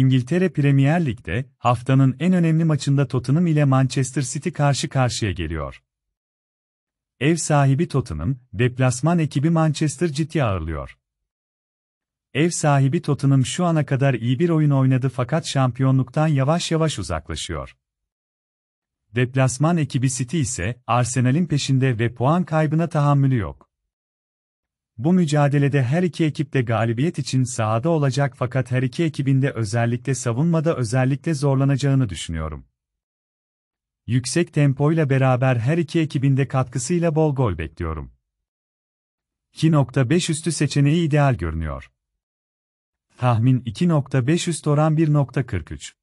İngiltere Premier Lig'de haftanın en önemli maçında Tottenham ile Manchester City karşı karşıya geliyor. Ev sahibi Tottenham, deplasman ekibi Manchester City'yi ağırlıyor. Ev sahibi Tottenham şu ana kadar iyi bir oyun oynadı fakat şampiyonluktan yavaş yavaş uzaklaşıyor. Deplasman ekibi City ise Arsenal'in peşinde ve puan kaybına tahammülü yok. Bu mücadelede her iki ekip de galibiyet için sahada olacak fakat her iki ekibin de özellikle savunmada özellikle zorlanacağını düşünüyorum. Yüksek tempoyla beraber her iki ekibin de katkısıyla bol gol bekliyorum. 2.5 üstü seçeneği ideal görünüyor. Tahmin 2.5 üst oran 1.43.